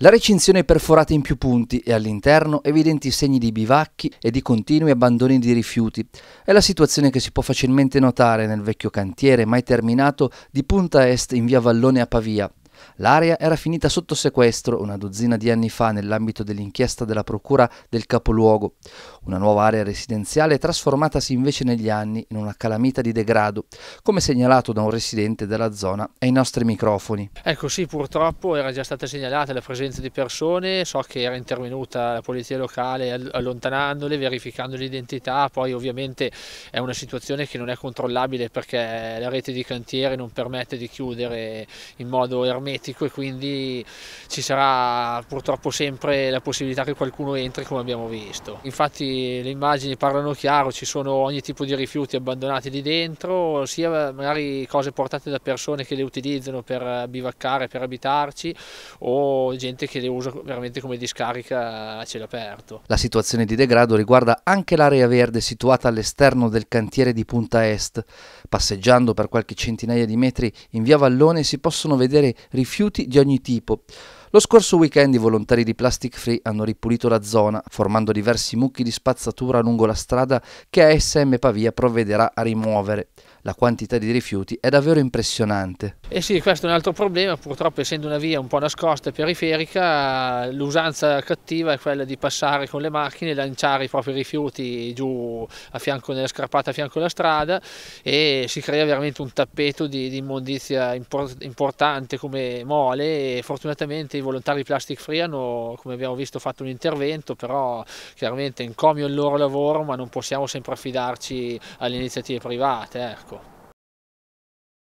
La recinzione è perforata in più punti e all'interno evidenti segni di bivacchi e di continui abbandoni di rifiuti. È la situazione che si può facilmente notare nel vecchio cantiere mai terminato di Punta Est in via Vallone a Pavia. L'area era finita sotto sequestro una dozzina di anni fa nell'ambito dell'inchiesta della Procura del Capoluogo, una nuova area residenziale trasformatasi invece negli anni in una calamita di degrado, come segnalato da un residente della zona ai nostri microfoni. Ecco sì, purtroppo era già stata segnalata la presenza di persone, so che era intervenuta la polizia locale allontanandole, verificando l'identità, poi ovviamente è una situazione che non è controllabile perché la rete di cantiere non permette di chiudere in modo ermetico ermetico e quindi ci sarà purtroppo sempre la possibilità che qualcuno entri come abbiamo visto. Infatti le immagini parlano chiaro, ci sono ogni tipo di rifiuti abbandonati lì dentro, sia magari cose portate da persone che le utilizzano per bivaccare, per abitarci o gente che le usa veramente come discarica a cielo aperto. La situazione di degrado riguarda anche l'area verde situata all'esterno del cantiere di Punta Est. Passeggiando per qualche centinaia di metri in via Vallone si possono vedere rifiuti di ogni tipo. Lo scorso weekend i volontari di Plastic Free hanno ripulito la zona, formando diversi mucchi di spazzatura lungo la strada che ASM Pavia provvederà a rimuovere. La quantità di rifiuti è davvero impressionante. Eh sì, questo è un altro problema, purtroppo essendo una via un po' nascosta e periferica, l'usanza cattiva è quella di passare con le macchine, lanciare i propri rifiuti giù a fianco nella scarpata a fianco della strada e si crea veramente un tappeto di, di immondizia import, importante come mole e fortunatamente i volontari Plastic Free hanno, come abbiamo visto, fatto un intervento, però chiaramente encomio il loro lavoro, ma non possiamo sempre affidarci alle iniziative private. Ecco.